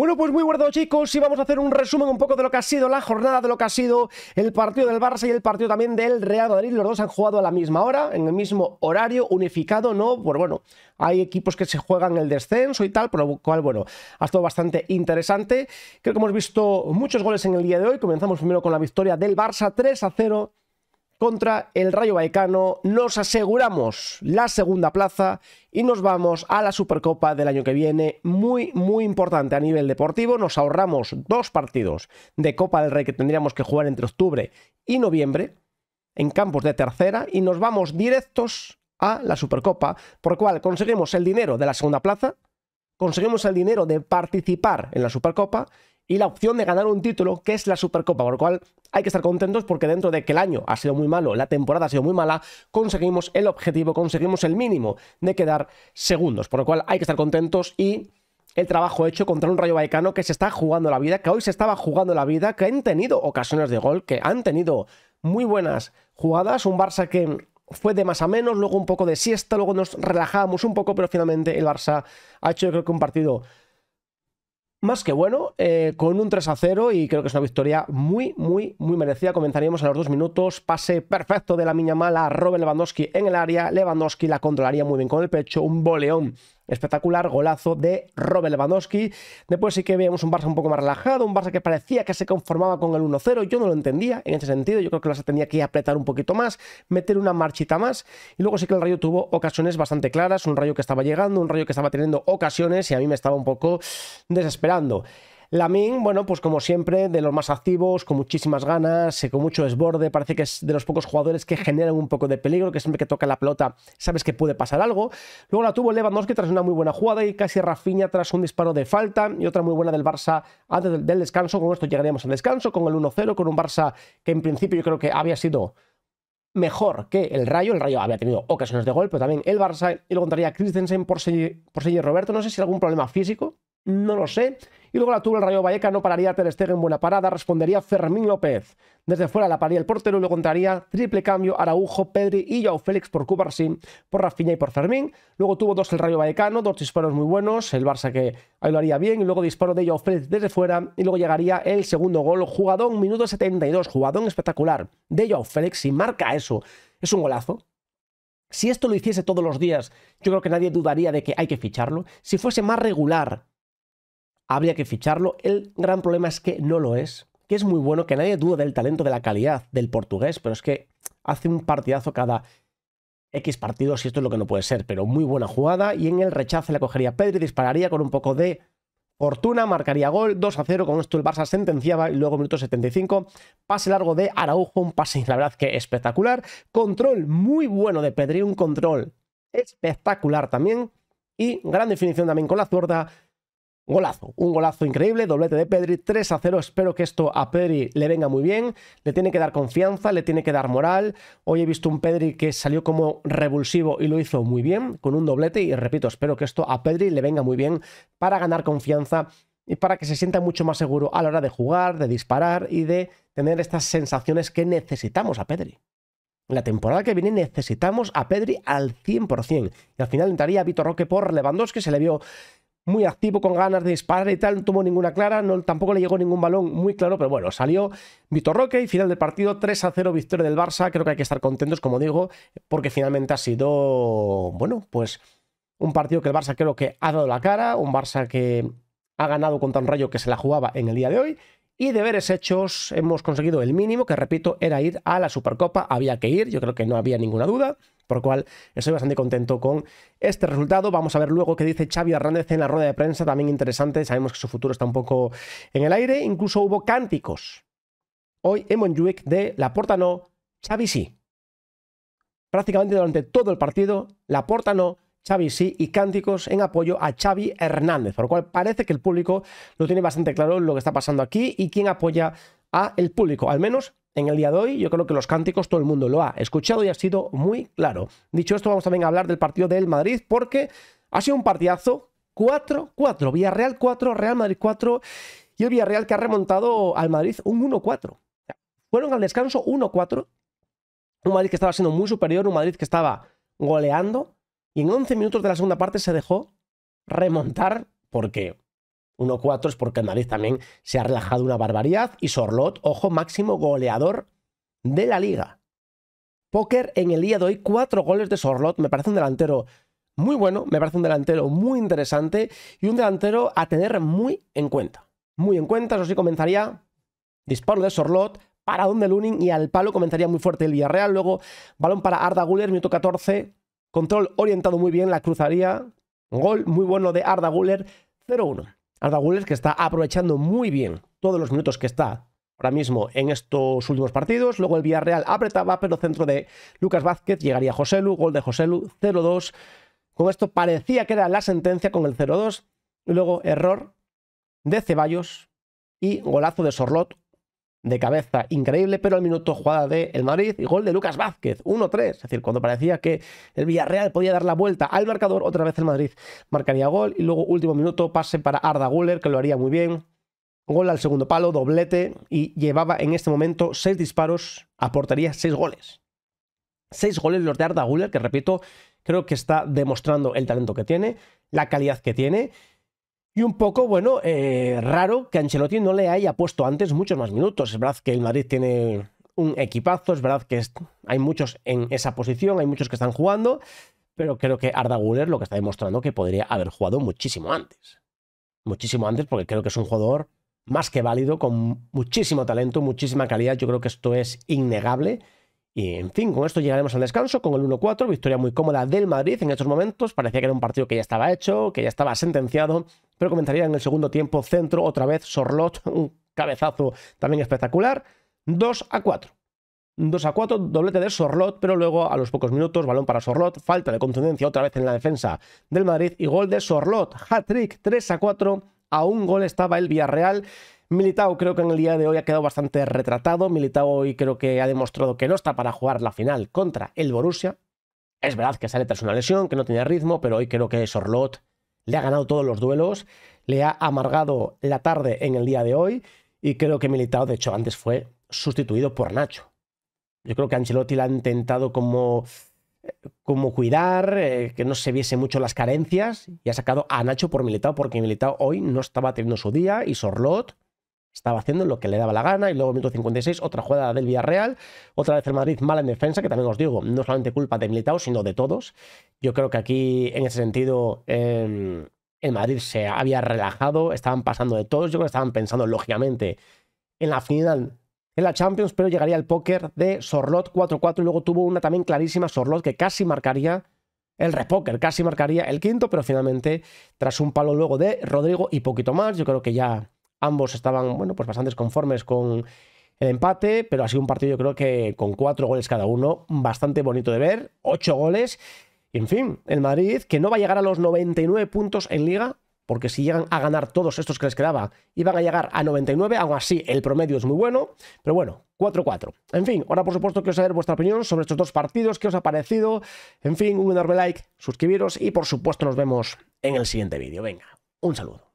Bueno, pues muy guardado chicos y vamos a hacer un resumen un poco de lo que ha sido la jornada, de lo que ha sido el partido del Barça y el partido también del Real Madrid. Los dos han jugado a la misma hora, en el mismo horario, unificado, ¿no? Pues bueno, hay equipos que se juegan el descenso y tal, por lo cual, bueno, ha estado bastante interesante. Creo que hemos visto muchos goles en el día de hoy. Comenzamos primero con la victoria del Barça 3 a 0 contra el Rayo Vallecano, nos aseguramos la segunda plaza y nos vamos a la Supercopa del año que viene, muy muy importante a nivel deportivo, nos ahorramos dos partidos de Copa del Rey que tendríamos que jugar entre octubre y noviembre en campos de tercera y nos vamos directos a la Supercopa, por lo cual conseguimos el dinero de la segunda plaza, conseguimos el dinero de participar en la Supercopa y la opción de ganar un título que es la Supercopa, por lo cual hay que estar contentos porque dentro de que el año ha sido muy malo, la temporada ha sido muy mala, conseguimos el objetivo, conseguimos el mínimo de quedar segundos, por lo cual hay que estar contentos y el trabajo hecho contra un Rayo Vallecano que se está jugando la vida, que hoy se estaba jugando la vida, que han tenido ocasiones de gol, que han tenido muy buenas jugadas, un Barça que fue de más a menos, luego un poco de siesta, luego nos relajamos un poco, pero finalmente el Barça ha hecho yo creo que un partido más que bueno, eh, con un 3 0 y creo que es una victoria muy, muy, muy merecida. Comenzaríamos a los dos minutos, pase perfecto de la miña mala, Robert Lewandowski en el área, Lewandowski la controlaría muy bien con el pecho, un boleón espectacular, golazo de Robert Lewandowski. Después sí que veíamos un Barça un poco más relajado, un Barça que parecía que se conformaba con el 1-0, yo no lo entendía en ese sentido, yo creo que el Barça tenía que apretar un poquito más, meter una marchita más, y luego sí que el Rayo tuvo ocasiones bastante claras, un Rayo que estaba llegando, un Rayo que estaba teniendo ocasiones y a mí me estaba un poco desesperando. Lamin, bueno, pues como siempre, de los más activos, con muchísimas ganas, eh, con mucho desborde, parece que es de los pocos jugadores que generan un poco de peligro, que siempre que toca la pelota sabes que puede pasar algo. Luego la tuvo Lewandowski tras una muy buena jugada y casi Rafiña tras un disparo de falta y otra muy buena del Barça antes del descanso. Con esto llegaríamos al descanso, con el 1-0, con un Barça que en principio yo creo que había sido mejor que el Rayo. El Rayo había tenido ocasiones de gol, pero también el Barça. Y luego entraría Christensen por seguir, por Roberto. No sé si algún problema físico, no lo sé. Y luego la tuvo el Rayo Vallecano, pararía Ter en buena parada, respondería Fermín López. Desde fuera la paría el portero y luego contaría triple cambio Araujo, Pedri y Joao Félix por Cubarsín, por Rafinha y por Fermín. Luego tuvo dos el Rayo Vallecano, dos disparos muy buenos, el Barça que ahí lo haría bien y luego disparo de Joao Félix desde fuera y luego llegaría el segundo gol, jugadón, minuto 72, jugadón espectacular de Joao Félix y marca eso. Es un golazo, si esto lo hiciese todos los días, yo creo que nadie dudaría de que hay que ficharlo. Si fuese más regular habría que ficharlo. El gran problema es que no lo es, que es muy bueno, que nadie duda del talento, de la calidad del portugués, pero es que hace un partidazo cada X partidos y esto es lo que no puede ser, pero muy buena jugada y en el rechazo le cogería Pedri, dispararía con un poco de fortuna, marcaría gol, 2 a 0, con esto el Barça sentenciaba y luego minuto 75, pase largo de Araujo, un pase la verdad que espectacular, control muy bueno de Pedri, un control espectacular también y gran definición también con la zurda, Golazo, un golazo increíble, doblete de Pedri, 3 a 0. Espero que esto a Pedri le venga muy bien, le tiene que dar confianza, le tiene que dar moral. Hoy he visto un Pedri que salió como revulsivo y lo hizo muy bien con un doblete. Y repito, espero que esto a Pedri le venga muy bien para ganar confianza y para que se sienta mucho más seguro a la hora de jugar, de disparar y de tener estas sensaciones que necesitamos a Pedri. La temporada que viene necesitamos a Pedri al 100%. Y al final entraría Vitor Roque por Lewandowski, se le vio muy activo, con ganas de disparar y tal, no tomó ninguna clara, no, tampoco le llegó ningún balón muy claro, pero bueno, salió Vitor Roque y final del partido 3 a 0 victoria del Barça, creo que hay que estar contentos, como digo, porque finalmente ha sido, bueno, pues un partido que el Barça creo que ha dado la cara, un Barça que ha ganado contra un rayo que se la jugaba en el día de hoy y deberes hechos, hemos conseguido el mínimo, que repito, era ir a la Supercopa, había que ir, yo creo que no había ninguna duda, por lo cual estoy bastante contento con este resultado. Vamos a ver luego qué dice Xavi Hernández en la rueda de prensa, también interesante, sabemos que su futuro está un poco en el aire, incluso hubo cánticos. Hoy en Monjuic de la Porta no, Xavi sí. Prácticamente durante todo el partido, la Porta no, Xavi sí y cánticos en apoyo a Xavi Hernández, por lo cual parece que el público lo tiene bastante claro lo que está pasando aquí y quién apoya a el público, al menos en el día de hoy, yo creo que los cánticos todo el mundo lo ha escuchado y ha sido muy claro. Dicho esto, vamos también a hablar del partido del Madrid porque ha sido un partidazo 4-4, Villarreal 4, Real Madrid 4 y el Villarreal que ha remontado al Madrid un 1-4. Fueron al descanso 1-4, un Madrid que estaba siendo muy superior, un Madrid que estaba goleando, en 11 minutos de la segunda parte se dejó remontar porque 1-4 es porque el Madrid también se ha relajado una barbaridad y Sorlot, ojo, máximo goleador de la liga. Póker en el día de hoy, cuatro goles de Sorlot, me parece un delantero muy bueno, me parece un delantero muy interesante y un delantero a tener muy en cuenta. Muy en cuenta, eso sí comenzaría disparo de Sorlot, para donde Lunin y al palo comenzaría muy fuerte el Villarreal, luego balón para Arda Guller, minuto 14, Control orientado muy bien, la cruzaría. Gol muy bueno de Arda Guller, 0-1. Arda Guller que está aprovechando muy bien todos los minutos que está ahora mismo en estos últimos partidos. Luego el Villarreal apretaba, pero centro de Lucas Vázquez llegaría Joselu, gol de Joselu, 0-2. Con esto parecía que era la sentencia con el 0-2. Luego error de Ceballos y golazo de Sorlot, de cabeza increíble, pero al minuto jugada de el Madrid y gol de Lucas Vázquez, 1-3. Es decir, cuando parecía que el Villarreal podía dar la vuelta al marcador, otra vez el Madrid marcaría gol y luego último minuto pase para Arda Guller, que lo haría muy bien. Gol al segundo palo, doblete y llevaba en este momento seis disparos aportaría seis goles. seis goles los de Arda Guller, que repito, creo que está demostrando el talento que tiene, la calidad que tiene y un poco, bueno, eh, raro que Ancelotti no le haya puesto antes muchos más minutos. Es verdad que el Madrid tiene un equipazo, es verdad que hay muchos en esa posición, hay muchos que están jugando, pero creo que Arda Guller lo que está demostrando que podría haber jugado muchísimo antes. Muchísimo antes, porque creo que es un jugador más que válido, con muchísimo talento, muchísima calidad. Yo creo que esto es innegable y en fin, con esto llegaremos al descanso con el 1-4, victoria muy cómoda del Madrid en estos momentos. Parecía que era un partido que ya estaba hecho, que ya estaba sentenciado, pero comenzaría en el segundo tiempo centro otra vez Sorlot, un cabezazo también espectacular. 2 a 4. 2 a 4, doblete de Sorlot, pero luego a los pocos minutos, balón para Sorlot, falta de contundencia otra vez en la defensa del Madrid y gol de Sorlot. Hat-trick 3 a 4, a un gol estaba el Villarreal. Militao creo que en el día de hoy ha quedado bastante retratado. Militao hoy creo que ha demostrado que no está para jugar la final contra el Borussia. Es verdad que sale tras una lesión, que no tenía ritmo, pero hoy creo que Sorlot le ha ganado todos los duelos, le ha amargado la tarde en el día de hoy y creo que Militao, de hecho, antes fue sustituido por Nacho. Yo creo que Ancelotti la ha intentado como, como cuidar, eh, que no se viese mucho las carencias y ha sacado a Nacho por Militao porque Militao hoy no estaba teniendo su día y Sorlot estaba haciendo lo que le daba la gana y luego minuto 56 otra jugada del Villarreal, otra vez el Madrid mal en defensa, que también os digo, no solamente culpa de Militao, sino de todos. Yo creo que aquí en ese sentido em, el Madrid se había relajado, estaban pasando de todos, yo creo que estaban pensando lógicamente en la final en la Champions, pero llegaría el póker de Sorlot 4-4 y luego tuvo una también clarísima Sorlot que casi marcaría el repóker, casi marcaría el quinto, pero finalmente tras un palo luego de Rodrigo y poquito más, yo creo que ya Ambos estaban, bueno, pues bastante conformes con el empate, pero ha sido un partido, creo que con cuatro goles cada uno, bastante bonito de ver, ocho goles. en fin, el Madrid, que no va a llegar a los 99 puntos en Liga, porque si llegan a ganar todos estos que les quedaba, iban a llegar a 99, aún así el promedio es muy bueno, pero bueno, 4-4. En fin, ahora por supuesto quiero saber vuestra opinión sobre estos dos partidos, qué os ha parecido, en fin, un enorme like, suscribiros y por supuesto nos vemos en el siguiente vídeo. Venga, un saludo.